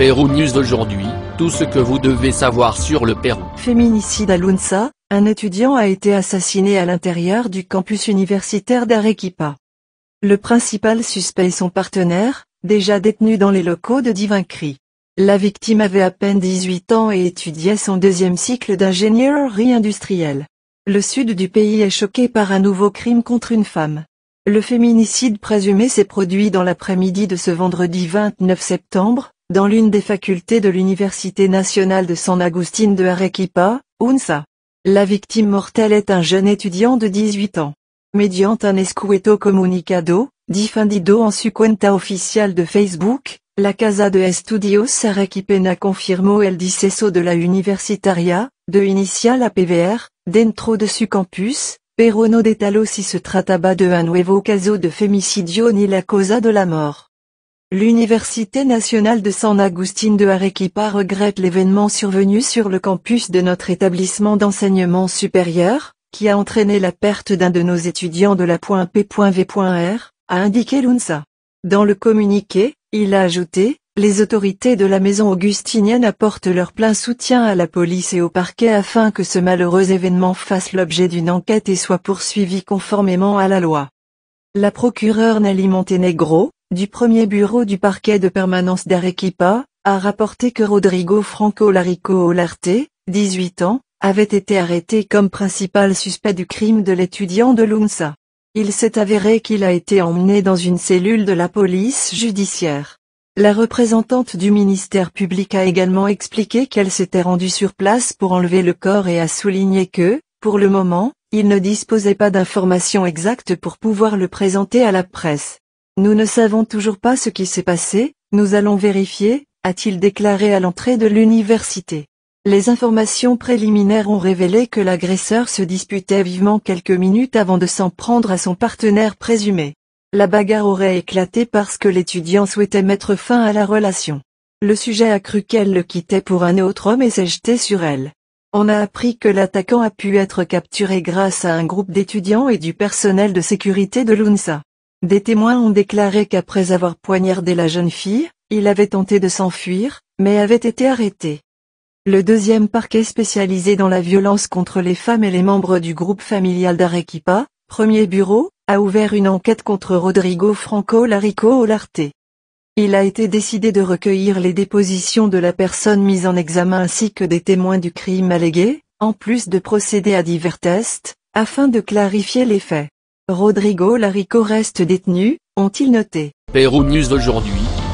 Pérou News d'aujourd'hui, tout ce que vous devez savoir sur le Pérou. Féminicide à Lunsa, un étudiant a été assassiné à l'intérieur du campus universitaire d'Arequipa. Le principal suspect est son partenaire, déjà détenu dans les locaux de Divincri. La victime avait à peine 18 ans et étudiait son deuxième cycle d'ingénierie industrielle. Le sud du pays est choqué par un nouveau crime contre une femme. Le féminicide présumé s'est produit dans l'après-midi de ce vendredi 29 septembre, dans l'une des facultés de l'Université nationale de San Agustín de Arequipa, UNSA. La victime mortelle est un jeune étudiant de 18 ans. Mediante un escueto comunicado, difundido en su cuenta oficial de Facebook, la Casa de Estudios Arequipena confirmó el deceso de la universitaria, de inicial a PVR, dentro de su campus, pero no detalló si se trataba de un nuevo caso de femicidio ni la causa de la mort. L'Université nationale de San Agustín de Arequipa regrette l'événement survenu sur le campus de notre établissement d'enseignement supérieur, qui a entraîné la perte d'un de nos étudiants de la .p.v.r, a indiqué l'UNSA. Dans le communiqué, il a ajouté, les autorités de la maison augustinienne apportent leur plein soutien à la police et au parquet afin que ce malheureux événement fasse l'objet d'une enquête et soit poursuivi conformément à la loi. La procureure Nelly Montenegro, du premier bureau du parquet de permanence d'Arequipa, a rapporté que Rodrigo Franco Larico Olarte, 18 ans, avait été arrêté comme principal suspect du crime de l'étudiant de l'UNSA. Il s'est avéré qu'il a été emmené dans une cellule de la police judiciaire. La représentante du ministère public a également expliqué qu'elle s'était rendue sur place pour enlever le corps et a souligné que, pour le moment, il ne disposait pas d'informations exactes pour pouvoir le présenter à la presse. Nous ne savons toujours pas ce qui s'est passé, nous allons vérifier, a-t-il déclaré à l'entrée de l'université. Les informations préliminaires ont révélé que l'agresseur se disputait vivement quelques minutes avant de s'en prendre à son partenaire présumé. La bagarre aurait éclaté parce que l'étudiant souhaitait mettre fin à la relation. Le sujet a cru qu'elle le quittait pour un autre homme et s'est jeté sur elle. On a appris que l'attaquant a pu être capturé grâce à un groupe d'étudiants et du personnel de sécurité de l'UNSA. Des témoins ont déclaré qu'après avoir poignardé la jeune fille, il avait tenté de s'enfuir, mais avait été arrêté. Le deuxième parquet spécialisé dans la violence contre les femmes et les membres du groupe familial d'Arequipa, premier bureau, a ouvert une enquête contre Rodrigo Franco Larico Olarte. Il a été décidé de recueillir les dépositions de la personne mise en examen ainsi que des témoins du crime allégué, en plus de procéder à divers tests, afin de clarifier les faits. Rodrigo Larico reste détenu, ont-ils noté. News aujourd'hui.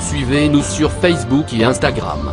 suivez-nous sur Facebook et Instagram.